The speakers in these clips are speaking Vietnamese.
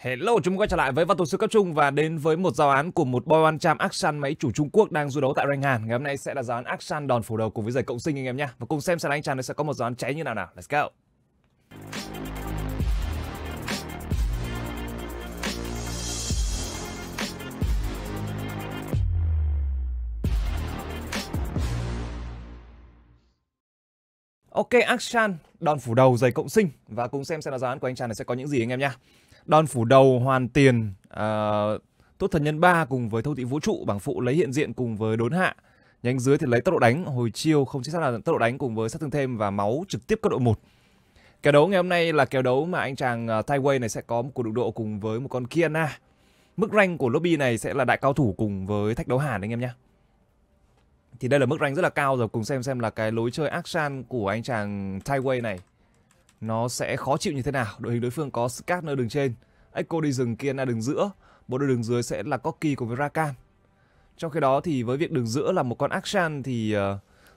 Hello, chúng quay trở lại với Văn Tổ sư Cấp Trung và đến với một giao án của một boy one trăm Akshan máy chủ Trung Quốc đang du đấu tại Ranh Hàn. Ngày hôm nay sẽ là giao án Action đòn phủ đầu cùng với giày cộng sinh anh em nhé. Và cùng xem xem anh chàng sẽ có một giao án cháy như nào nào. Let's go. Ok, Action đòn phủ đầu giày cộng sinh và cùng xem xem là giao án của anh chàng này sẽ có những gì anh em nhé. Đòn phủ đầu hoàn tiền uh, Tốt thần nhân 3 cùng với thâu thị vũ trụ bảng phụ lấy hiện diện cùng với đốn hạ nhánh dưới thì lấy tốc độ đánh hồi chiêu không chính xác là tốc độ đánh cùng với sát thương thêm và máu trực tiếp cấp độ 1 kèo đấu ngày hôm nay là kèo đấu mà anh chàng uh, ờ, Taiway này sẽ có một cuộc đụng độ cùng với một con Kiana mức rank của lobby này sẽ là đại cao thủ cùng với thách đấu Hàn anh em nhé thì đây là mức rank rất là cao rồi cùng xem xem là cái lối chơi action của anh chàng Taiway này nó sẽ khó chịu như thế nào đội hình đối phương có nơi đường trên Echo đi rừng kia là đường giữa, bộ đôi đường dưới sẽ là Corki cùng với Rakan. Trong khi đó thì với việc đường giữa là một con Akshan thì uh,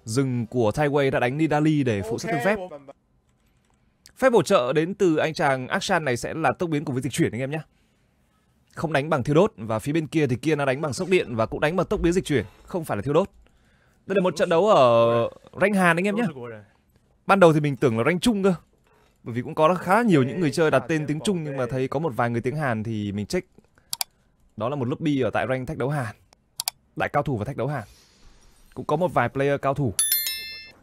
rừng của Taiway đã đánh Nidali để phụ sát okay. phép. Phép bổ trợ đến từ anh chàng Akshan này sẽ là tốc biến cùng với dịch chuyển anh em nhé. Không đánh bằng thiêu đốt và phía bên kia thì kia nó đánh bằng sốc điện và cũng đánh bằng tốc biến dịch chuyển, không phải là thiêu đốt. Đây là một trận đấu ở rank Hàn anh em nhé. Ban đầu thì mình tưởng là rank chung cơ, bởi vì cũng có khá là nhiều những người chơi đặt tên tiếng Trung nhưng mà thấy có một vài người tiếng Hàn thì mình check. Đó là một lobby ở tại rank thách đấu Hàn. Đại cao thủ và thách đấu Hàn. Cũng có một vài player cao thủ.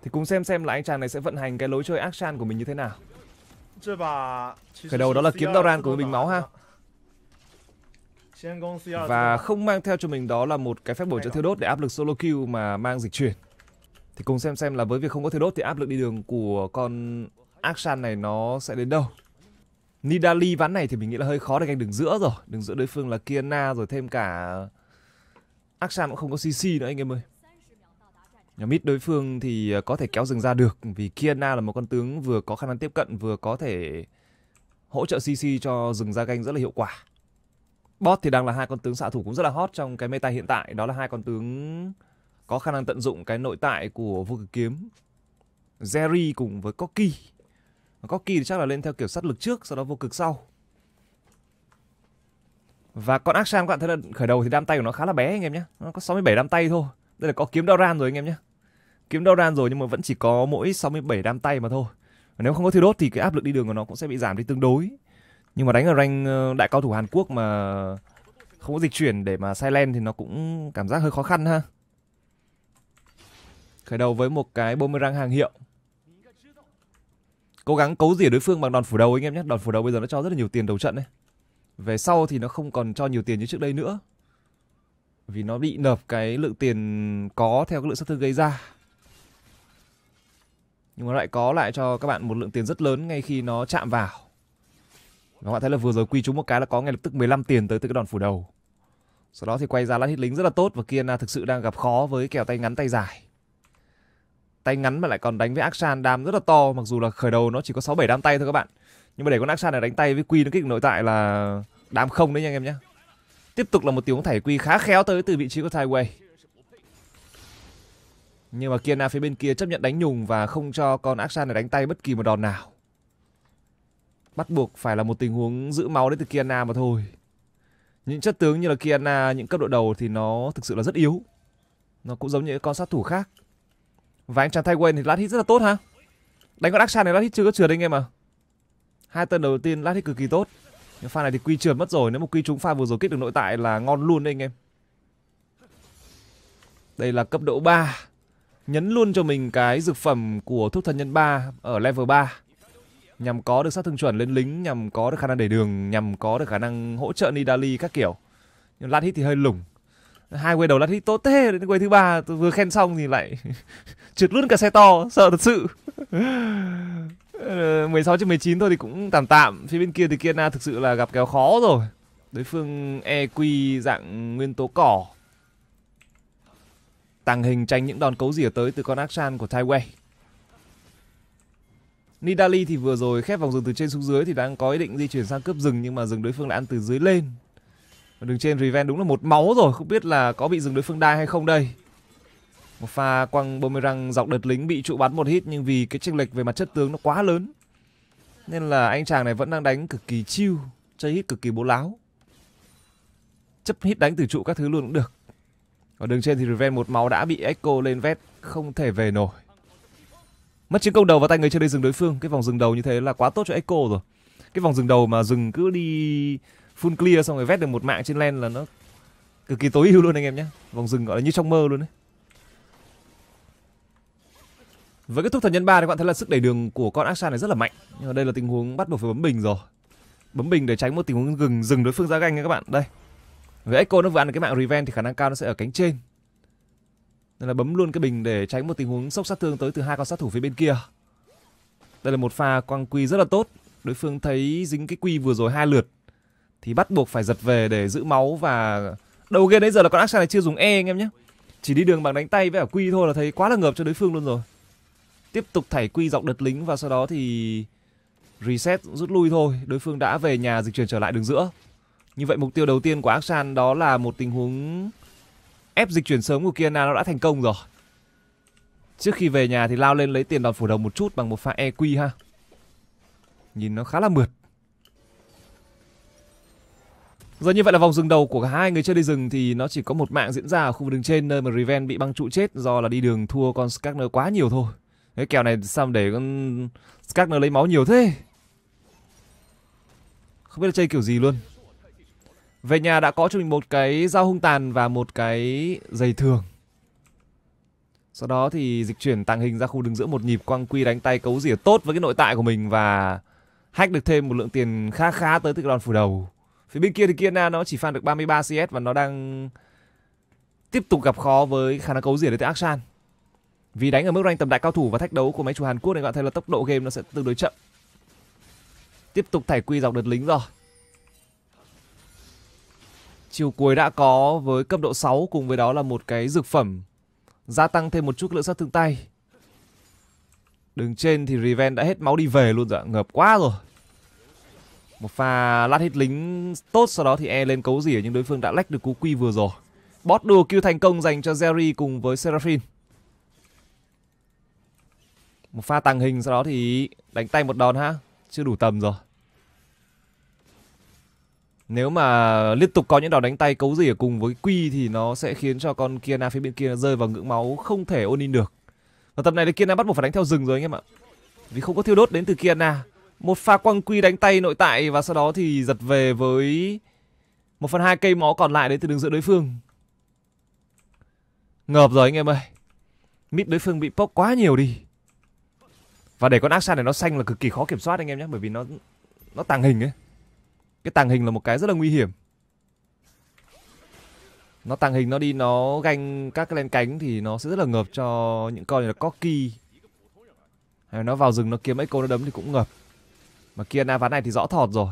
Thì cùng xem xem là anh chàng này sẽ vận hành cái lối chơi action của mình như thế nào. Khởi đầu đó là kiếm Doran của mình máu ha. Và không mang theo cho mình đó là một cái phép bổ trợ thiêu đốt để áp lực solo kill mà mang dịch chuyển. Thì cùng xem xem là với việc không có thiêu đốt thì áp lực đi đường của con action này nó sẽ đến đâu Nidali ván này thì mình nghĩ là hơi khó để anh đứng giữa rồi Đứng giữa đối phương là Kiana rồi thêm cả Akshan cũng không có CC nữa anh em ơi Nhà mid đối phương thì à, có thể kéo rừng ra được Vì Kiana là một con tướng vừa có khả năng tiếp cận Vừa có thể hỗ trợ CC cho rừng ra ganh rất là hiệu quả Bot thì đang là hai con tướng xạ thủ cũng rất là hot trong cái meta hiện tại Đó là hai con tướng có khả năng tận dụng cái nội tại của vô cực kiếm Jerry cùng với Koki có kỳ thì chắc là lên theo kiểu sát lực trước Sau đó vô cực sau Và con Akshan các bạn thấy là khởi đầu thì đam tay của nó khá là bé anh em nhé Nó có 67 đam tay thôi Đây là có kiếm Doran rồi anh em nhé Kiếm Doran rồi nhưng mà vẫn chỉ có mỗi 67 đam tay mà thôi Và Nếu không có thiêu đốt thì cái áp lực đi đường của nó cũng sẽ bị giảm đi tương đối Nhưng mà đánh ở rank ờ, đại cao thủ Hàn Quốc mà không có dịch chuyển để mà sai len thì nó cũng cảm giác hơi khó khăn ha khởi đầu với một cái boomerang hàng hiệu cố gắng cấu rỉa đối phương bằng đòn phủ đầu anh em nhé đòn phủ đầu bây giờ nó cho rất là nhiều tiền đầu trận đấy về sau thì nó không còn cho nhiều tiền như trước đây nữa vì nó bị nộp cái lượng tiền có theo cái lượng sát thương gây ra nhưng mà lại có lại cho các bạn một lượng tiền rất lớn ngay khi nó chạm vào và các bạn thấy là vừa rồi quy trúng một cái là có ngay lập tức 15 tiền tới từ cái đòn phủ đầu sau đó thì quay ra lát hit lính rất là tốt và Kiana thực sự đang gặp khó với kèo tay ngắn tay dài tay ngắn mà lại còn đánh với Akshan đam rất là to mặc dù là khởi đầu nó chỉ có 6 7 đam tay thôi các bạn. Nhưng mà để con Akshan này đánh tay với Quy nó kích nội tại là đam không đấy nha anh em nhé. Tiếp tục là một tiếng thải Quy khá khéo tới từ vị trí của Taiwei. Nhưng mà Kiana phía bên kia chấp nhận đánh nhùng và không cho con Akshan này đánh tay bất kỳ một đòn nào. Bắt buộc phải là một tình huống giữ máu đấy từ Kiana mà thôi. Những chất tướng như là Kiana, những cấp độ đầu thì nó thực sự là rất yếu. Nó cũng giống như con sát thủ khác. Và anh chàng thay quên thì lát hit rất là tốt ha Đánh con Akshan này lát hit chưa có trượt anh em à Hai tên đầu tiên lát hit cực kỳ tốt Nhưng pha này thì quy trượt mất rồi Nếu mà quy trúng pha vừa rồi kích được nội tại là ngon luôn đấy anh em Đây là cấp độ 3 Nhấn luôn cho mình cái dược phẩm của thuốc thần nhân 3 ở level 3 Nhằm có được sát thương chuẩn lên lính Nhằm có được khả năng đẩy đường Nhằm có được khả năng hỗ trợ Nidali các kiểu Nhưng lát hit thì hơi lủng hai quay đầu là thì tốt thế đến quay thứ ba tôi vừa khen xong thì lại trượt luôn cả xe to sợ thật sự 16 ờ, trên 19 thôi thì cũng tạm tạm phía bên kia thì Kiana thực sự là gặp kéo khó rồi đối phương EQ dạng nguyên tố cỏ tàng hình tránh những đòn cấu rỉa tới từ con Akshan của thai Taiwei Nidali thì vừa rồi khép vòng rừng từ trên xuống dưới thì đang có ý định di chuyển sang cướp rừng nhưng mà rừng đối phương đã ăn từ dưới lên đường trên Riven đúng là một máu rồi, không biết là có bị dừng đối phương đai hay không đây. Một pha quăng boomerang dọc đợt lính bị trụ bắn một hit nhưng vì cái chênh lệch về mặt chất tướng nó quá lớn. Nên là anh chàng này vẫn đang đánh cực kỳ chiêu, chơi hit cực kỳ bố láo. Chấp hit đánh từ trụ các thứ luôn cũng được. Ở đường trên thì Riven một máu đã bị Echo lên vét, không thể về nổi. Mất chiến công đầu vào tay người chơi đây dừng đối phương. Cái vòng dừng đầu như thế là quá tốt cho Echo rồi. Cái vòng dừng đầu mà dừng cứ đi full clear xong rồi vét được một mạng trên len là nó cực kỳ tối ưu luôn anh em nhé vòng rừng gọi là như trong mơ luôn đấy với kết thúc thần nhân ba thì các bạn thấy là sức đẩy đường của con Aksan này rất là mạnh nhưng mà đây là tình huống bắt buộc phải bấm bình rồi bấm bình để tránh một tình huống gừng dừng đối phương ra ganh nha các bạn đây với Echo nó vừa ăn được cái mạng Revenge thì khả năng cao nó sẽ ở cánh trên nên là bấm luôn cái bình để tránh một tình huống sốc sát thương tới từ hai con sát thủ phía bên kia đây là một pha quang quy rất là tốt đối phương thấy dính cái quy vừa rồi hai lượt thì bắt buộc phải giật về để giữ máu và đầu game đến giờ là con Akshan này chưa dùng E anh em nhé chỉ đi đường bằng đánh tay với ở quy thôi là thấy quá là ngợp cho đối phương luôn rồi tiếp tục thảy quy dọc đợt lính và sau đó thì reset rút lui thôi đối phương đã về nhà dịch chuyển trở lại đường giữa như vậy mục tiêu đầu tiên của Akshan đó là một tình huống ép dịch chuyển sớm của Kiana nó đã thành công rồi trước khi về nhà thì lao lên lấy tiền đòn phủ đầu một chút bằng một pha EQ ha nhìn nó khá là mượt rồi vâng, như vậy là vòng dừng đầu của hai người chơi đi rừng thì nó chỉ có một mạng diễn ra ở khu vực đường trên nơi mà Riven bị băng trụ chết do là đi đường thua con Skagner quá nhiều thôi. Cái kèo này sao mà để con Skagner lấy máu nhiều thế? Không biết là chơi kiểu gì luôn. Về nhà đã có cho mình một cái dao hung tàn và một cái giày thường. Sau đó thì dịch chuyển tàng hình ra khu đường giữa một nhịp quang quy đánh tay cấu rỉa tốt với cái nội tại của mình và hack được thêm một lượng tiền khá khá tới từ cái đòn phủ đầu. Phía bên kia thì Kiana nó chỉ farm được 33 CS và nó đang tiếp tục gặp khó với khả năng cấu rỉa đối từ Akshan. Vì đánh ở mức rank tầm đại cao thủ và thách đấu của máy chủ Hàn Quốc nên bạn thấy là tốc độ game nó sẽ tương đối chậm. Tiếp tục thải quy dọc đợt lính rồi. Chiều cuối đã có với cấp độ 6 cùng với đó là một cái dược phẩm gia tăng thêm một chút lượng sát thương tay. Đường trên thì reven đã hết máu đi về luôn rồi, ngợp quá rồi. Một pha lát hit lính tốt sau đó thì E lên cấu rỉa nhưng đối phương đã lách được cú quy vừa rồi. Bot đùa kill thành công dành cho Jerry cùng với Seraphine. Một pha tàng hình sau đó thì đánh tay một đòn ha. Chưa đủ tầm rồi. Nếu mà liên tục có những đòn đánh tay cấu rỉa cùng với quy thì nó sẽ khiến cho con Kiana phía bên kia rơi vào ngưỡng máu không thể ôn in được. Và tập này thì Kiana bắt buộc phải đánh theo rừng rồi anh em ạ. Vì không có thiêu đốt đến từ Kiana. Một pha quăng quy đánh tay nội tại và sau đó thì giật về với một phần hai cây máu còn lại đến từ đường giữa đối phương. Ngợp rồi anh em ơi. Mít đối phương bị pop quá nhiều đi. Và để con Aksa này nó xanh là cực kỳ khó kiểm soát anh em nhé. Bởi vì nó nó tàng hình ấy. Cái tàng hình là một cái rất là nguy hiểm. Nó tàng hình nó đi nó ganh các cái len cánh thì nó sẽ rất là ngợp cho những con này là cocky Hay nó vào rừng nó kiếm cô nó đấm thì cũng ngợp. Mà kia na ván này thì rõ thọt rồi.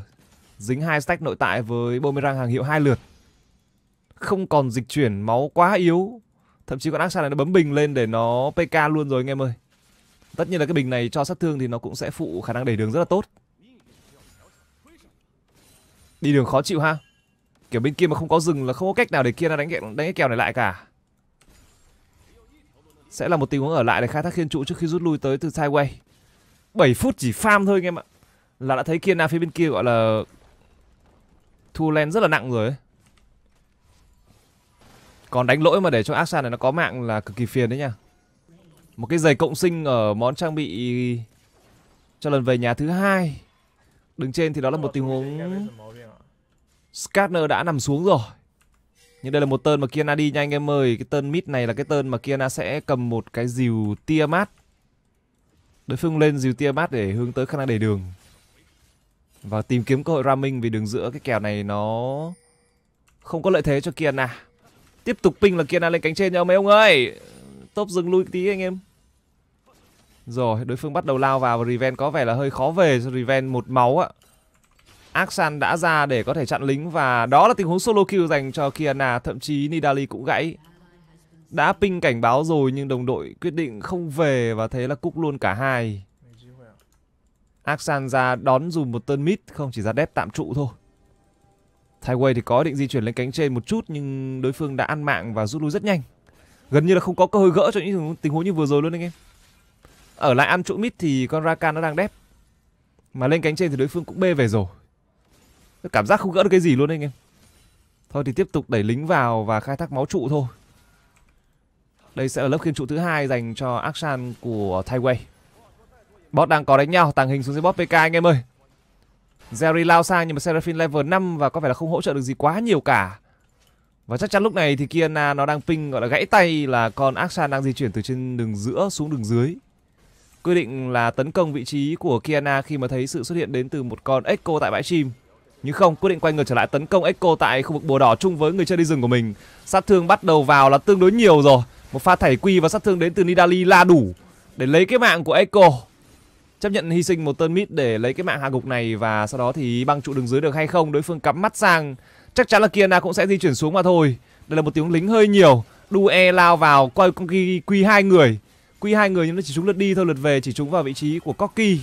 Dính hai stack nội tại với Boomerang hàng hiệu hai lượt. Không còn dịch chuyển, máu quá yếu. Thậm chí con Axa này nó bấm bình lên để nó PK luôn rồi anh em ơi. Tất nhiên là cái bình này cho sát thương thì nó cũng sẽ phụ khả năng đẩy đường rất là tốt. Đi đường khó chịu ha. Kiểu bên kia mà không có rừng là không có cách nào để kia nó đánh, đánh cái kèo này lại cả sẽ là một tình huống ở lại để khai thác khiên trụ trước khi rút lui tới từ sideway 7 phút chỉ farm thôi anh em ạ là đã thấy kia na phía bên kia gọi là thu len rất là nặng rồi ấy. Còn đánh lỗi mà để cho Aksan này nó có mạng là cực kỳ phiền đấy nha. Một cái giày cộng sinh ở món trang bị cho lần về nhà thứ hai. Đứng trên thì đó là một tình huống Skarner đã nằm xuống rồi. Nhưng đây là một tên mà Kiana đi nha anh em ơi. Cái tên mid này là cái tên mà Kiana sẽ cầm một cái dìu tia mát. Đối phương lên dìu tia mát để hướng tới khả năng để đường. Và tìm kiếm cơ hội ramming vì đường giữa cái kèo này nó không có lợi thế cho Kiana. Tiếp tục ping là Kiana lên cánh trên nhau mấy ông ơi. Top dừng lui tí anh em. Rồi, đối phương bắt đầu lao vào và Riven có vẻ là hơi khó về cho Riven một máu ạ. Axan đã ra để có thể chặn lính và đó là tình huống solo kill dành cho Kiana, thậm chí Nidali cũng gãy. Đã ping cảnh báo rồi nhưng đồng đội quyết định không về và thế là cúc luôn cả hai. Aksan ra đón dùm một tơn mít không chỉ ra đép tạm trụ thôi. Thaiway thì có định di chuyển lên cánh trên một chút nhưng đối phương đã ăn mạng và rút lui rất nhanh. Gần như là không có cơ hội gỡ cho những tình huống như vừa rồi luôn anh em. Ở lại ăn trụ mít thì con Rakan nó đang đép. Mà lên cánh trên thì đối phương cũng bê về rồi. Cảm giác không gỡ được cái gì luôn anh em. Thôi thì tiếp tục đẩy lính vào và khai thác máu trụ thôi. Đây sẽ là lớp khiên trụ thứ hai dành cho Akshan của Thaiway. Bot đang có đánh nhau, tàng hình xuống dưới bot PK anh em ơi. Jerry lao sang nhưng mà Seraphine level 5 và có vẻ là không hỗ trợ được gì quá nhiều cả. Và chắc chắn lúc này thì Kiana nó đang ping gọi là gãy tay là con Aksan đang di chuyển từ trên đường giữa xuống đường dưới. quyết định là tấn công vị trí của Kiana khi mà thấy sự xuất hiện đến từ một con Echo tại bãi chim. Nhưng không, quyết định quay ngược trở lại tấn công Echo tại khu vực bùa đỏ chung với người chơi đi rừng của mình. Sát thương bắt đầu vào là tương đối nhiều rồi. Một pha thảy quy và sát thương đến từ Nidali là đủ để lấy cái mạng của Echo chấp nhận hy sinh một tên mít để lấy cái mạng hạ gục này và sau đó thì băng trụ đường dưới được hay không đối phương cắm mắt sang chắc chắn là kia Kiana cũng sẽ di chuyển xuống mà thôi đây là một tiếng lính hơi nhiều đu e lao vào quay con quy quy hai người quy hai người nhưng nó chỉ trúng lượt đi thôi lượt về chỉ trúng vào vị trí của Cocky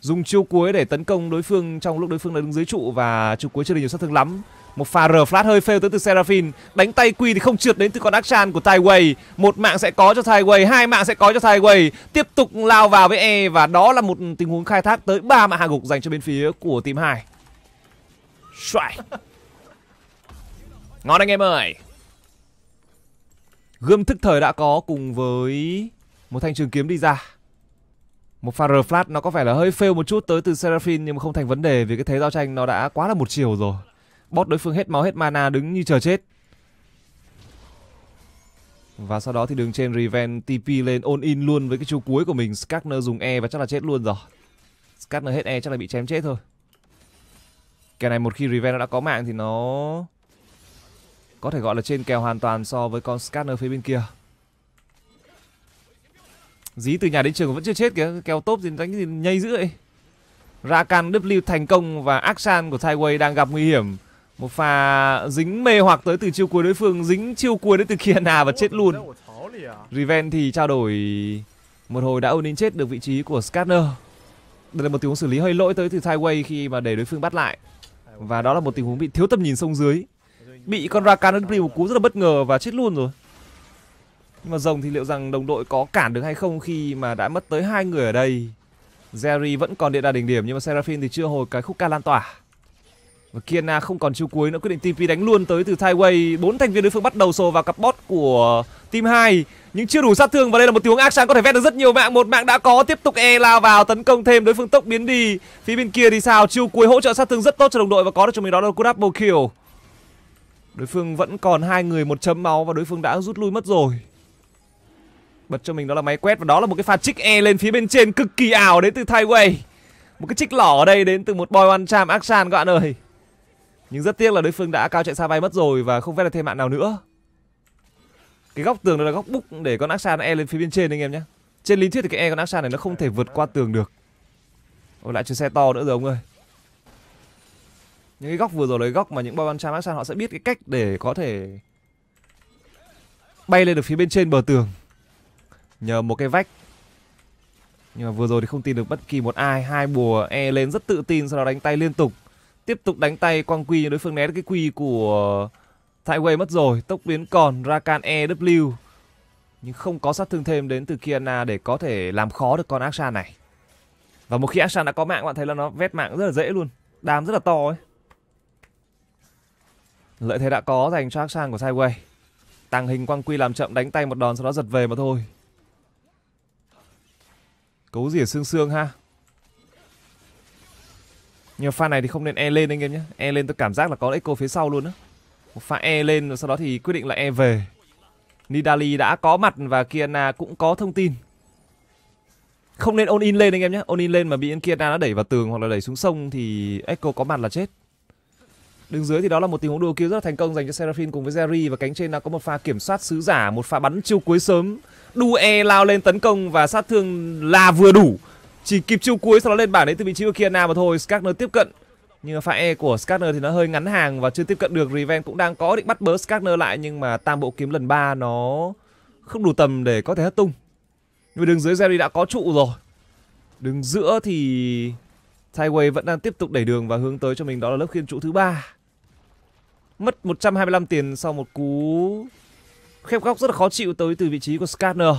dùng chiêu cuối để tấn công đối phương trong lúc đối phương đang đứng dưới trụ và chiêu cuối chưa được nhiều sát thương lắm một pha R flat hơi fail tới từ Seraphin Đánh tay quy thì không trượt đến từ con Akshan của Taiway Một mạng sẽ có cho Taiway Hai mạng sẽ có cho Taiway Tiếp tục lao vào với E Và đó là một tình huống khai thác tới ba mạng hạ gục dành cho bên phía của team 2 Xoài Ngon anh em ơi Gươm thức thời đã có cùng với một thanh trường kiếm đi ra một pha R flat nó có vẻ là hơi fail một chút tới từ Seraphine nhưng mà không thành vấn đề vì cái thế giao tranh nó đã quá là một chiều rồi. Bót đối phương hết máu hết mana đứng như chờ chết. Và sau đó thì đường trên reven TP lên ôn in luôn với cái chiêu cuối của mình. Skarner dùng E và chắc là chết luôn rồi. Skarner hết E chắc là bị chém chết thôi. Kèo này một khi reven nó đã có mạng thì nó có thể gọi là trên kèo hoàn toàn so với con Skarner phía bên kia. Dí từ nhà đến trường vẫn chưa chết kìa, kèo tốt gì đánh gì nhây dữ vậy. Rakan W thành công và Akshan của Tideway đang gặp nguy hiểm. Một pha dính mê hoặc tới từ chiêu cuối đối phương Dính chiêu cuối đến từ Kiana và chết luôn Riven thì trao đổi Một hồi đã ôn đến chết được vị trí của Scarner Đây là một tình huống xử lý hơi lỗi tới từ Tideway Khi mà để đối phương bắt lại Và đó là một tình huống bị thiếu tầm nhìn sông dưới Bị con Rakan Pri một cú rất là bất ngờ và chết luôn rồi Nhưng mà rồng thì liệu rằng đồng đội có cản được hay không Khi mà đã mất tới hai người ở đây Jerry vẫn còn địa đà đỉnh điểm Nhưng mà Seraphine thì chưa hồi cái khúc ca lan tỏa và Kiana không còn chiêu cuối nữa quyết định TP đánh luôn tới từ Tideway. Bốn thành viên đối phương bắt đầu sồ vào cặp bot của team 2 nhưng chưa đủ sát thương và đây là một tiếng ác Akshan có thể vét được rất nhiều mạng. Một mạng đã có tiếp tục E lao vào tấn công thêm đối phương tốc biến đi. Phía bên kia thì sao? Chiêu cuối hỗ trợ sát thương rất tốt cho đồng đội và có được cho mình đó là cú double kill. Đối phương vẫn còn hai người một chấm máu và đối phương đã rút lui mất rồi bật cho mình đó là máy quét và đó là một cái pha trích e lên phía bên trên cực kỳ ảo đến từ Thai Way. Một cái trích lỏ ở đây đến từ một boy one charm Akshan các bạn ơi. Nhưng rất tiếc là đối phương đã cao chạy xa bay mất rồi và không vét được thêm mạng nào nữa. Cái góc tường đó là góc búc để con nó e lên phía bên trên anh em nhé. Trên lý thuyết thì cái e con Axan này nó không thể vượt qua tường được. Ôi lại chuyến xe to nữa rồi ông ơi. Những cái góc vừa rồi là cái góc mà những bao ban Axan họ sẽ biết cái cách để có thể bay lên được phía bên trên bờ tường. Nhờ một cái vách nhưng mà vừa rồi thì không tin được bất kỳ một ai Hai bùa e lên rất tự tin Sau đó đánh tay liên tục tiếp tục đánh tay quang quy đối phương né được cái quy của Thái Quay mất rồi tốc biến còn Rakan EW nhưng không có sát thương thêm đến từ Kiana để có thể làm khó được con Akshan này và một khi Akshan đã có mạng bạn thấy là nó vét mạng rất là dễ luôn đam rất là to ấy lợi thế đã có dành cho Akshan của quay tàng hình quang quy làm chậm đánh tay một đòn sau đó giật về mà thôi cấu rỉa xương xương ha nhưng mà pha này thì không nên e lên anh em nhé e lên tôi cảm giác là có echo phía sau luôn á một pha e lên và sau đó thì quyết định là e về nidali đã có mặt và kiana cũng có thông tin không nên ôn in lên anh em nhé ôn in lên mà bị kia na nó đẩy vào tường hoặc là đẩy xuống sông thì echo có mặt là chết đứng dưới thì đó là một tình huống đua kia rất là thành công dành cho seraphin cùng với jerry và cánh trên đã có một pha kiểm soát sứ giả một pha bắn chiêu cuối sớm đu e lao lên tấn công và sát thương là vừa đủ chỉ kịp chiêu cuối sau đó lên bảng đấy từ vị trí của Kiana mà thôi Skarner tiếp cận nhưng pha E của Skarner thì nó hơi ngắn hàng và chưa tiếp cận được Riven cũng đang có định bắt bớ Skarner lại nhưng mà tam bộ kiếm lần ba nó không đủ tầm để có thể hất tung nhưng mà đường dưới Jerry đã có trụ rồi đứng giữa thì Taiwei vẫn đang tiếp tục đẩy đường và hướng tới cho mình đó là lớp khiên trụ thứ ba mất 125 tiền sau một cú khép góc rất là khó chịu tới từ vị trí của Skarner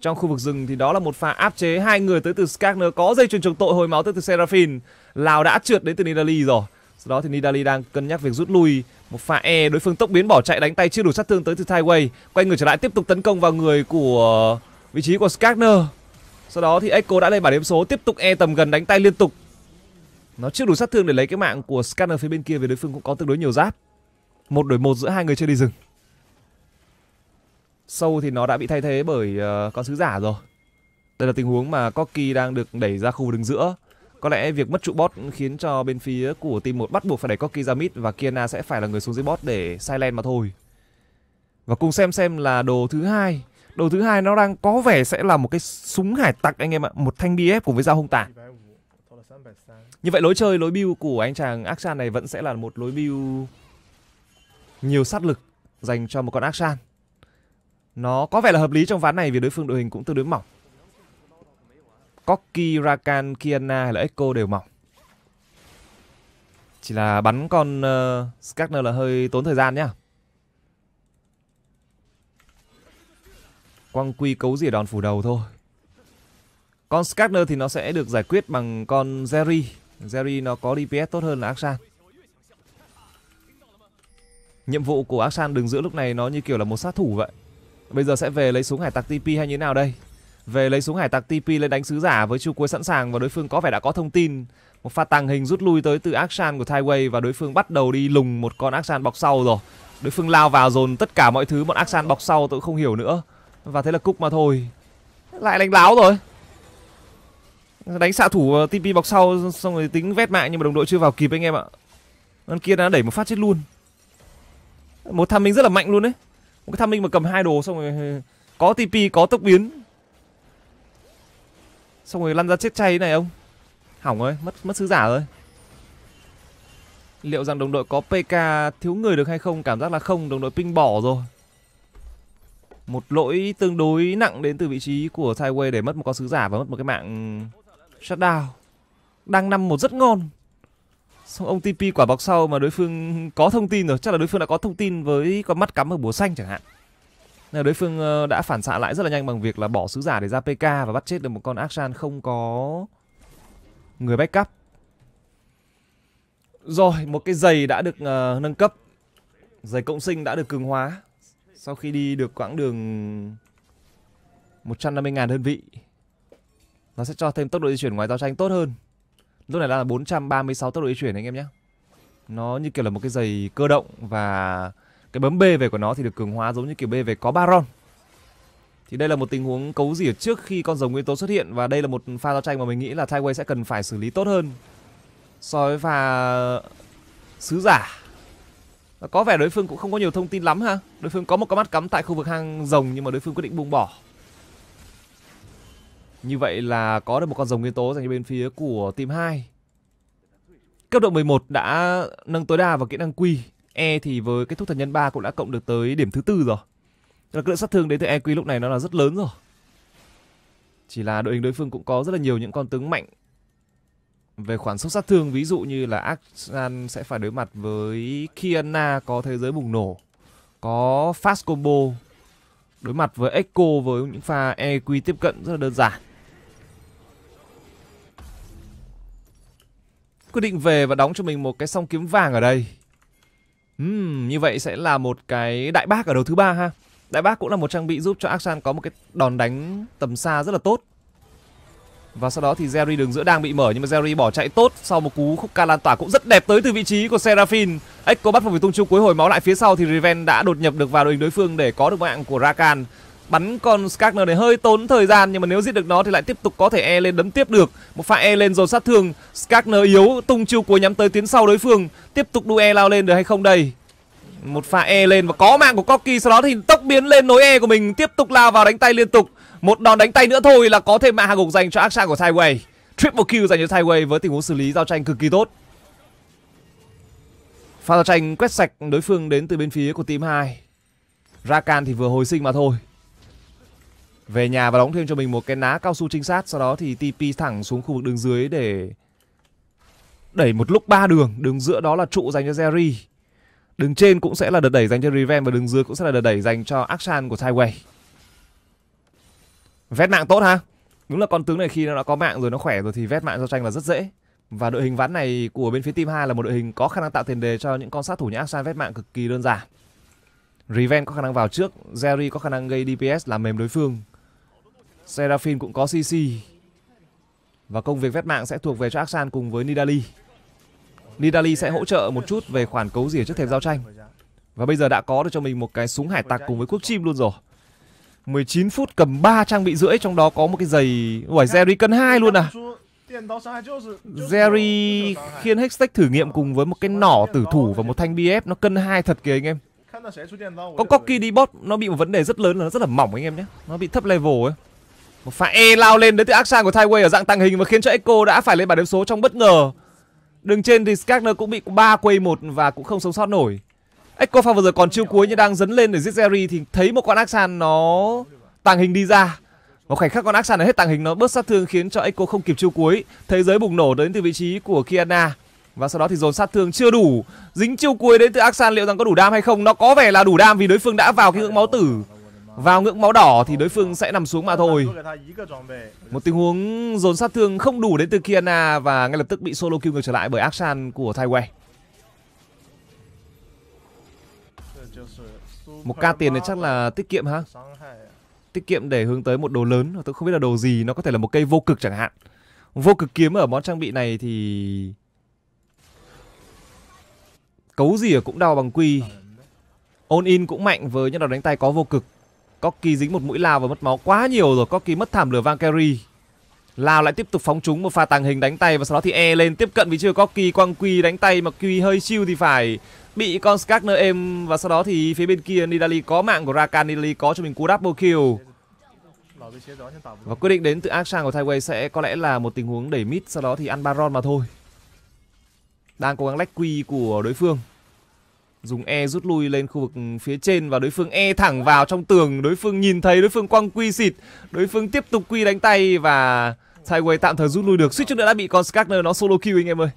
trong khu vực rừng thì đó là một pha áp chế hai người tới từ Skagner có dây chuyền chống tội hồi máu tới từ Seraphin Lào đã trượt đến từ Nidali rồi sau đó thì Nidali đang cân nhắc việc rút lui một pha e đối phương tốc biến bỏ chạy đánh tay chưa đủ sát thương tới từ Taiway quay người trở lại tiếp tục tấn công vào người của vị trí của Skagner sau đó thì Echo đã lên bản điểm số tiếp tục e tầm gần đánh tay liên tục nó chưa đủ sát thương để lấy cái mạng của Skagner phía bên kia vì đối phương cũng có tương đối nhiều giáp một đổi một giữa hai người chơi đi rừng sâu thì nó đã bị thay thế bởi uh, con sứ giả rồi đây là tình huống mà Corky đang được đẩy ra khu đứng giữa có lẽ việc mất trụ bot khiến cho bên phía của team 1 bắt buộc phải đẩy Corky ra mid và Kiana sẽ phải là người xuống dưới bot để silent mà thôi và cùng xem xem là đồ thứ hai đồ thứ hai nó đang có vẻ sẽ là một cái súng hải tặc anh em ạ một thanh bf cùng với dao hung tàn như vậy lối chơi lối build của anh chàng Akshan này vẫn sẽ là một lối build nhiều sát lực dành cho một con Akshan nó có vẻ là hợp lý trong ván này vì đối phương đội hình cũng tương đối mỏng. Koki, Rakan, Kiana hay là Echo đều mỏng. Chỉ là bắn con uh, ờ, Skagner là hơi tốn thời gian nhá. Quang Quy cấu rỉa đòn phủ đầu thôi. Con Skagner thì nó sẽ được giải quyết bằng con Jerry. Jerry nó có DPS tốt hơn là Aksan. Nhiệm vụ của Aksan đứng giữa lúc này nó như kiểu là một sát thủ vậy. Bây giờ sẽ về lấy súng hải tặc TP hay như thế nào đây? Về lấy súng hải tặc TP lên đánh sứ giả với chu cuối sẵn sàng và đối phương có vẻ đã có thông tin. Một pha tàng hình rút lui tới từ Akshan của Thaiway và đối phương bắt đầu đi lùng một con Akshan bọc sau rồi. Đối phương lao vào dồn tất cả mọi thứ bọn Akshan bọc sau tôi không hiểu nữa. Và thế là cúc mà thôi. Lại đánh láo rồi. Đánh xạ thủ ờ, TP bọc sau xong rồi tính vét mạng nhưng mà đồng đội chưa vào kịp anh em ạ. Con kia đã đẩy một phát chết luôn. Một tham minh rất là mạnh luôn đấy một cái tham minh mà cầm hai đồ xong rồi có tp có tốc biến xong rồi lăn ra chết chay này ông hỏng rồi mất mất sứ giả rồi liệu rằng đồng đội có pk thiếu người được hay không cảm giác là không đồng đội ping bỏ rồi một lỗi tương đối nặng đến từ vị trí của sideway để mất một con sứ giả và mất một cái mạng shutdown đang năm một rất ngon xong ông TP quả bọc sau mà đối phương có thông tin rồi chắc là đối phương đã có thông tin với con mắt cắm ở búa xanh chẳng hạn là đối phương ờ, đã phản xạ lại rất là nhanh bằng việc là bỏ sứ giả để ra PK và bắt chết được một con Akshan không có người backup rồi một cái giày đã được uh, nâng cấp giày cộng sinh đã được cường hóa sau khi đi được quãng đường 150.000 đơn vị nó sẽ cho thêm tốc độ di chuyển ngoài giao tranh tốt hơn Lúc này là 436 tốc độ di chuyển anh em nhé Nó như kiểu là một cái giày cơ động Và cái bấm B về của nó thì được cường hóa giống như kiểu B về có Baron thì đây là một tình huống cấu rỉa trước khi con rồng nguyên tố xuất hiện và đây là một pha giao tranh mà mình nghĩ là Taiwei sẽ cần phải xử lý tốt hơn so với pha sứ giả. có vẻ đối phương cũng không có nhiều thông tin lắm ha. Đối phương có một con mắt cắm tại khu vực hang rồng nhưng mà đối phương quyết định buông bỏ. Như vậy là có được một con rồng nguyên tố dành cho bên phía của team 2. Cấp độ 11 đã nâng tối đa vào kỹ năng quy E thì với cái thuốc thần nhân 3 cũng đã cộng được tới điểm thứ tư rồi. là cái lượng sát thương đến từ EQ lúc này nó là rất lớn rồi. Chỉ là đội hình đối phương cũng có rất là nhiều những con tướng mạnh về khoản sốc sát thương ví dụ như là Axan sẽ phải đối mặt với Kiana có thế giới bùng nổ có fast combo đối mặt với Echo với những pha EQ tiếp cận rất là đơn giản quyết định về và đóng cho mình một cái song kiếm vàng ở đây uhm, như vậy sẽ là một cái đại bác ở đầu thứ ba ha đại bác cũng là một trang bị giúp cho aksan có một cái đòn đánh tầm xa rất là tốt và sau đó thì Jerry đường giữa đang bị mở nhưng mà Jerry bỏ chạy tốt sau một cú khúc ca lan tỏa cũng rất đẹp tới từ vị trí của Seraphin. Echo bắt phòng bị tung chung cuối hồi máu lại phía sau thì Riven đã đột nhập được vào đội hình đối phương để có được mạng của Rakan Bắn con Skagner này hơi tốn thời gian nhưng mà nếu giết được nó thì lại tiếp tục có thể e lên đấm tiếp được. Một pha e lên rồi sát thương, Skagner yếu tung chiêu cuối nhắm tới tiến sau đối phương, tiếp tục đu e lao lên được hay không đây. Một pha e lên và có mạng của Koki sau đó thì tốc biến lên nối e của mình tiếp tục lao vào đánh tay liên tục. Một đòn đánh tay nữa thôi là có thêm mạng hạ gục dành cho axa của Taiway. Triple kill dành cho Taiway với tình huống xử lý giao tranh cực kỳ tốt. Pha giao tranh quét sạch đối phương đến từ bên phía của team 2. Rakan thì vừa hồi sinh mà thôi về nhà và đóng thêm cho mình một cái ná cao su trinh sát sau đó thì tp thẳng xuống khu vực đường dưới để đẩy một lúc ba đường đường giữa đó là trụ dành cho jerry đường trên cũng sẽ là đợt đẩy dành cho revenge và đường dưới cũng sẽ là đợt đẩy dành cho akshan của sideway vét mạng tốt ha đúng là con tướng này khi nó đã có mạng rồi nó khỏe rồi thì vét mạng giao tranh là rất dễ và đội hình ván này của bên phía team 2 là một đội hình có khả năng tạo tiền đề cho những con sát thủ như akshan vét mạng cực kỳ đơn giản Riven có khả năng vào trước, Jerry có khả năng gây DPS làm mềm đối phương Seraphin cũng có CC Và công việc vét mạng sẽ thuộc về cho Aksan cùng với Nidali Nidali sẽ hỗ trợ một chút về khoản cấu rỉa trước thềm giao tranh Và bây giờ đã có được cho mình một cái súng hải tặc cùng với quốc chim luôn rồi 19 phút cầm 3 trang bị rưỡi trong đó có một cái giày Uầy Jerry cân 2 luôn à Jerry khiến Hextech thử nghiệm cùng với một cái nỏ tử thủ và một thanh BF nó cân hai thật kìa anh em. Có Cocky đi bot nó bị một vấn đề rất lớn là nó rất là mỏng anh em nhé. Nó bị thấp level ấy. Một pha E lao lên đến từ Aksan của Thaiway ở dạng tàng hình và khiến cho Echo đã phải lên bàn đếm số trong bất ngờ. Đường trên thì Skagner cũng bị 3 quay một và cũng không sống sót nổi. Echo pha vừa rồi còn chiêu cuối nhưng đang dấn lên để giết Jerry thì thấy một con Aksan nó tàng hình đi ra. Một khoảnh khắc con Aksan nó hết tàng hình nó bớt sát thương khiến cho Echo không kịp chiêu cuối. Thế giới bùng nổ đến từ vị trí của Kiana. Và sau đó thì dồn sát thương chưa đủ Dính chiêu cuối đến từ Aksan liệu rằng có đủ đam hay không Nó có vẻ là đủ đam vì đối phương đã vào cái ngưỡng máu tử vào ngưỡng máu đỏ thì đối phương sẽ nằm xuống mà thôi Một tình huống dồn sát thương không đủ đến từ Kiana Và ngay lập tức bị solo kill ngược trở lại bởi Aksan của Taiwei Một ca tiền này chắc là tiết kiệm ha Tiết kiệm để hướng tới một đồ lớn Tôi không biết là đồ gì Nó có thể là một cây vô cực chẳng hạn Vô cực kiếm ở món trang bị này thì Cấu gì cũng đau bằng quy Ôn in cũng mạnh với nhân đòn đánh tay có vô cực Corky dính một mũi lao và mất máu quá nhiều rồi Corky mất thảm lửa carry Lao lại tiếp tục phóng trúng một pha tàng hình đánh tay và sau đó thì E lên tiếp cận vì chưa của Corky Quang Quy đánh tay mà Quy hơi siêu thì phải bị con Skagner êm và sau đó thì phía bên kia Nidali có mạng của Rakan Nidali có cho mình cú double kill và quyết định đến từ Akshan của Taiway sẽ có lẽ là một tình huống đẩy mid sau đó thì ăn Baron mà thôi đang cố gắng lách quy của đối phương dùng e rút lui lên khu vực phía trên và đối phương e thẳng vào trong tường đối phương nhìn thấy đối phương quăng quy xịt đối phương tiếp tục quy đánh tay và Tideway tạm thời rút lui được suýt chút nữa đã bị con Skagner nó solo kill anh em ơi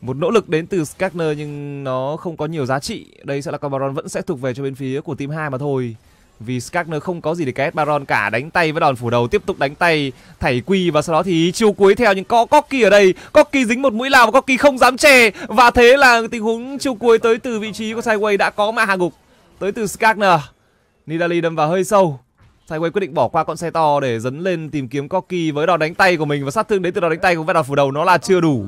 một nỗ lực đến từ Skagner nhưng nó không có nhiều giá trị đây sẽ là con Baron vẫn sẽ thuộc về cho bên phía của team 2 mà thôi vì Skarner không có gì để cái Baron cả Đánh tay với đòn phủ đầu tiếp tục đánh tay Thảy quy và sau đó thì chiêu cuối theo Nhưng có Corky ở đây Corky dính một mũi lao và Corky không dám chè Và thế là tình huống chiêu cuối tới từ vị trí của Sideway đã có mạ hạ gục Tới từ Skarner, Nidali đâm vào hơi sâu Sideway quyết định bỏ qua con xe to để dấn lên tìm kiếm Corky với đòn đánh tay của mình Và sát thương đến từ đòn đánh tay của vai đòn phủ đầu nó là chưa đủ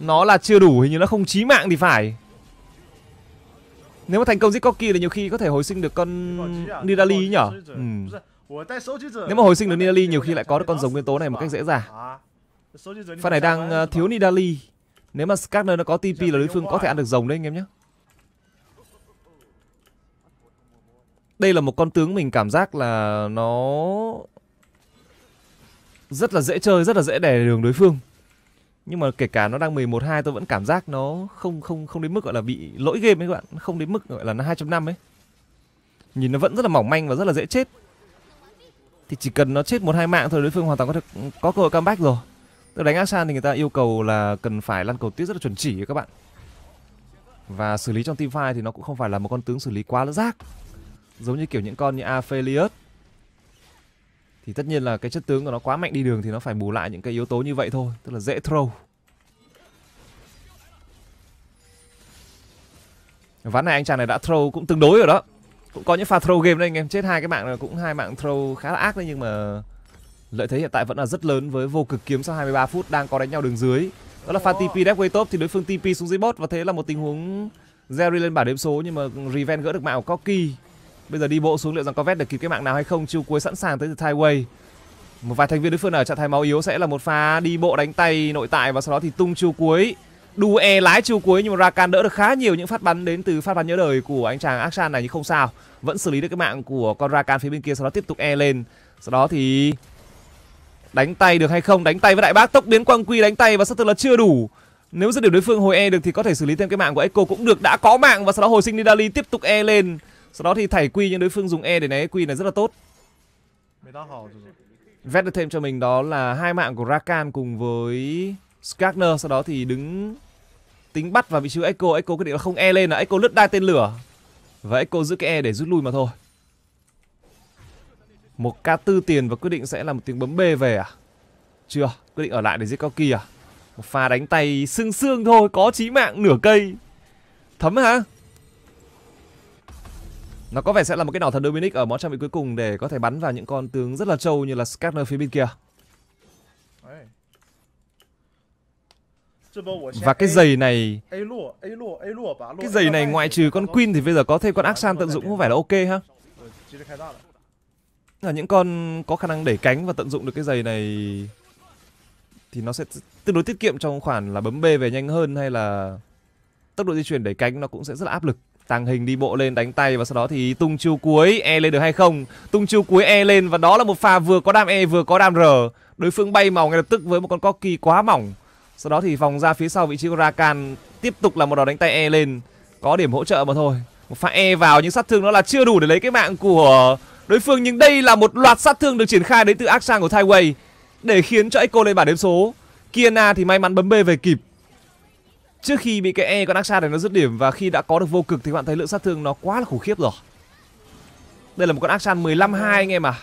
Nó là chưa đủ hình như nó không chí mạng thì phải nếu mà thành công giết Koki thì nhiều khi có thể hồi sinh được con Nidalee nhở? Ừ. Nếu mà hồi sinh được Nidalee nhiều khi lại có được con giống nguyên tố này một cách dễ dàng. Pha à, này đang ờ, thiếu Nidalee. Nếu mà Skarner nó có TP là đối phương có thể ăn à. được rồng đấy anh em nhé. Đây là một con tướng mình cảm giác là nó rất là dễ chơi, rất là dễ đè đường đối phương nhưng mà kể cả nó đang 11 2 tôi vẫn cảm giác nó không không không đến mức gọi là bị lỗi game ấy các bạn, không đến mức gọi là nó 2.5 ấy. Nhìn nó vẫn rất là mỏng manh và rất là dễ chết. Thì chỉ cần nó chết một hai mạng thôi đối phương hoàn toàn có thể có cơ hội comeback rồi. Tức đánh Asan thì người ta yêu cầu là cần phải lăn cầu tuyết rất là chuẩn chỉ các bạn. Và xử lý trong team fight thì nó cũng không phải là một con tướng xử lý quá là rác. Giống như kiểu những con như Aphelios thì tất nhiên là cái chất tướng của nó quá mạnh đi đường thì nó phải bù lại những cái yếu tố như vậy thôi tức là dễ throw ván này anh chàng này đã throw cũng tương đối rồi đó cũng có những pha throw game đấy anh em chết hai cái mạng là cũng hai mạng throw khá là ác đấy nhưng mà lợi thế hiện tại vẫn là rất lớn với vô cực kiếm sau 23 phút đang có đánh nhau đường dưới đó là pha TP đép way top thì đối phương TP xuống dưới bot và thế là một tình huống Jerry lên bảng đếm số nhưng mà Riven gỡ được mạo cocky Bây giờ đi bộ xuống liệu rằng có vét được kịp cái mạng nào hay không. Chiêu cuối sẵn sàng tới từ Tideway. Một vài thành viên đối phương ở trạng thái máu yếu sẽ là một pha đi bộ đánh tay nội tại và sau đó thì tung chiêu cuối. Đu e lái chiêu cuối nhưng mà Rakan đỡ được khá nhiều những phát bắn đến từ phát bắn nhớ đời của anh chàng Akshan này nhưng không sao. Vẫn xử lý được cái mạng của con Rakan phía bên kia sau đó tiếp tục e lên. Sau đó thì đánh tay được hay không đánh tay với đại bác tốc biến quang quy đánh tay và sát thực là chưa đủ nếu dứt điểm đối phương hồi e được thì có thể xử lý thêm cái mạng của echo cũng được đã có mạng và sau đó hồi sinh nidali tiếp tục e lên sau đó thì thảy quy nhưng đối phương dùng E để né quy này rất là tốt. Vét được thêm cho mình đó là hai mạng của Rakan cùng với Skarner. Sau đó thì đứng tính bắt vào vị trí Echo. Echo quyết định là không E lên là Echo lướt đai tên lửa. Và Echo giữ cái E để rút lui mà thôi. Một K4 tiền và quyết định sẽ là một tiếng bấm B về à? Chưa, quyết định ở lại để giết Koki à? Một pha đánh tay xương xương thôi, có chí mạng nửa cây. Thấm hả? Nó có vẻ sẽ là một cái đảo thần Dominic ở món trang bị cuối cùng để có thể bắn vào những con tướng rất là trâu như là Scarner phía bên kia. Và cái giày này Cái giày này ngoại trừ con Queen thì bây giờ có thêm con Axan tận dụng có vẻ là ok ha là những con có khả năng đẩy cánh và tận dụng được cái giày này thì nó sẽ tương đối tiết kiệm trong khoản là bấm B về nhanh hơn hay là tốc độ di chuyển đẩy cánh nó cũng sẽ rất là áp lực tàng hình đi bộ lên đánh tay và sau đó thì tung chiêu cuối e lên được hay không tung chiêu cuối e lên và đó là một pha vừa có đam e vừa có đam r đối phương bay màu ngay lập tức với một con cocky quá mỏng sau đó thì vòng ra phía sau vị trí của rakan tiếp tục là một đòn đánh tay e lên có điểm hỗ trợ mà thôi một pha e vào nhưng sát thương nó là chưa đủ để lấy cái mạng của đối phương nhưng đây là một loạt sát thương được triển khai đến từ ác sang của Thai Way để khiến cho Echo lên bản đếm số Kiana thì may mắn bấm bê về kịp trước khi bị cái e con Aksa này nó dứt điểm và khi đã có được vô cực thì bạn thấy lượng sát thương nó quá là khủng khiếp rồi đây là một con Aksan 15 2 anh em à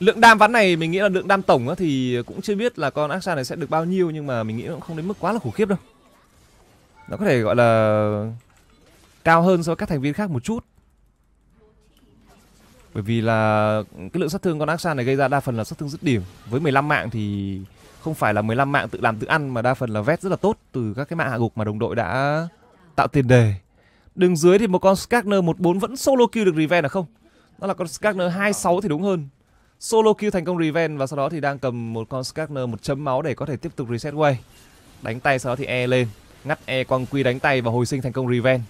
lượng đam ván này mình nghĩ là lượng đam tổng thì cũng chưa biết là con Aksan này sẽ được bao nhiêu nhưng mà mình nghĩ nó cũng không đến mức quá là khủng khiếp đâu nó có thể gọi là cao hơn so với các thành viên khác một chút bởi vì là cái lượng sát thương con Aksan này gây ra đa phần là sát thương dứt điểm với 15 mạng thì không phải là 15 mạng tự làm tự ăn mà đa phần là vét rất là tốt từ các cái mạng hạ gục mà đồng đội đã tạo tiền đề. Đường dưới thì một con Skagner 14 vẫn solo kill được reven là không? Đó là con Skagner 26 thì đúng hơn. Solo kill thành công reven và sau đó thì đang cầm một con Skagner một chấm máu để có thể tiếp tục reset way. Đánh tay sau đó thì E lên, ngắt E quang quy đánh tay và hồi sinh thành công reven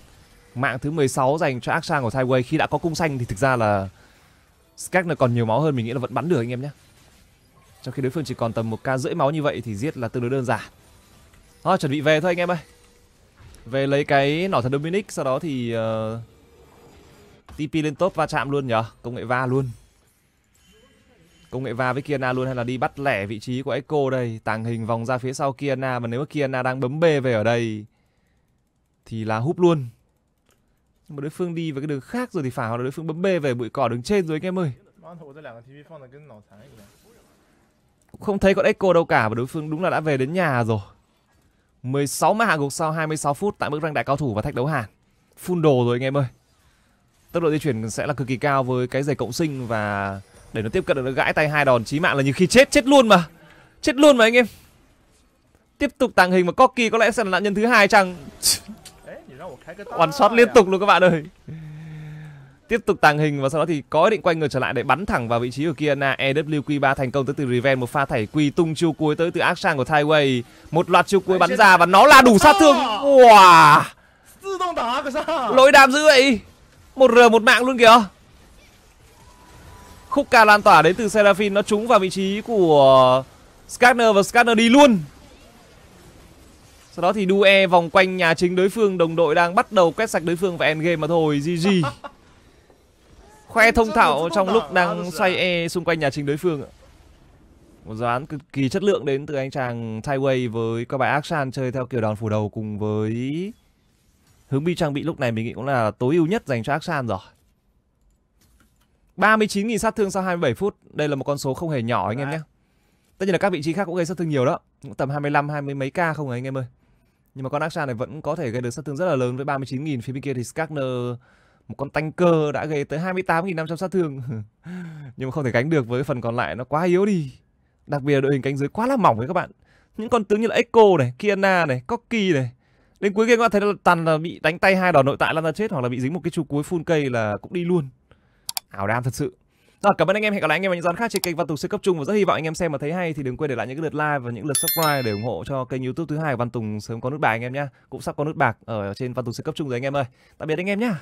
Mạng thứ 16 dành cho Akshan của Tideway khi đã có cung xanh thì thực ra là Skagner còn nhiều máu hơn mình nghĩ là vẫn bắn được anh em nhé. Trong khi đối phương chỉ còn tầm một ca rưỡi máu như vậy thì giết là tương đối đơn giản. Thôi chuẩn bị về thôi anh em ơi. Về lấy cái nỏ thần Dominic sau đó thì uh, ờ, TP lên top va chạm luôn nhở Công nghệ va luôn. Công nghệ va với Kiana luôn hay là đi bắt lẻ vị trí của Echo đây, tàng hình vòng ra phía sau Kiana mà nếu mà Kiana đang bấm B về ở đây thì là húp luôn. Nhưng mà đối phương đi về cái đường khác rồi thì phải hoặc là đối phương bấm B về bụi cỏ đứng trên rồi anh em ơi. Không thấy con Echo đâu cả và đối phương đúng là đã về đến nhà rồi. 16 mã hạ gục sau 26 phút tại mức răng đại cao thủ và thách đấu hàn. Full đồ rồi anh em ơi. Tốc độ di chuyển sẽ là cực kỳ cao với cái giày cộng sinh và để nó tiếp cận được nó gãi tay hai đòn chí mạng là như khi chết chết luôn mà. Chết luôn mà anh em. Tiếp tục tàng hình và Corky có lẽ sẽ là nạn nhân thứ hai chăng? One shot liên tục luôn các bạn ơi tiếp tục tàng hình và sau đó thì có ý định quay ngược trở lại để bắn thẳng vào vị trí của Kiana EWQ3 thành công tới từ Riven một pha thảy quy tung chiêu cuối tới từ ác sang của Taiwei một loạt chiêu cuối bắn ra và nó là đủ sát thương wow lỗi đam dữ vậy một r một mạng luôn kìa khúc ca lan tỏa đến từ Seraphine nó trúng vào vị trí của Skarner và Skarner đi luôn sau đó thì đu e vòng quanh nhà chính đối phương đồng đội đang bắt đầu quét sạch đối phương và endgame mà thôi GG Khoe thông thạo trong lúc đang xoay e xung quanh nhà chính đối phương ạ một dự án cực kỳ chất lượng đến từ anh chàng Taiway với các bài action chơi theo kiểu đòn phủ đầu cùng với hướng bi trang bị lúc này mình nghĩ cũng là tối ưu nhất dành cho action rồi 39.000 sát thương sau 27 phút đây là một con số không hề nhỏ anh em nhé tất nhiên là các vị trí khác cũng gây sát thương nhiều đó cũng tầm 25 20 mấy k không anh em ơi nhưng mà con action này vẫn có thể gây được sát thương rất là lớn với 39.000 phía bên kia thì Skarner một con tanh cơ đã gây tới 28.500 sát thương nhưng mà không thể gánh được với phần còn lại nó quá yếu đi đặc biệt là đội hình cánh dưới quá là mỏng đấy các bạn những con tướng như là Echo này, Kiana này, cocky này đến cuối game các bạn thấy là toàn là bị đánh tay hai đòn nội tại lăn ra chết hoặc là bị dính một cái chú cuối full cây là cũng đi luôn ảo đam thật sự rồi, cảm ơn anh em, hẹn gặp lại anh em vào những dán khác trên kênh Văn Tùng Sư Cấp Trung và rất hy vọng anh em xem mà thấy hay thì đừng quên để lại những cái lượt like và những lượt subscribe để ủng hộ cho kênh YouTube thứ hai của Văn Tùng sớm có nút bạc anh em nhé Cũng sắp có nút bạc ở trên Văn Tùng Sư Cấp Trung rồi anh em ơi. Tạm biệt anh em nhé.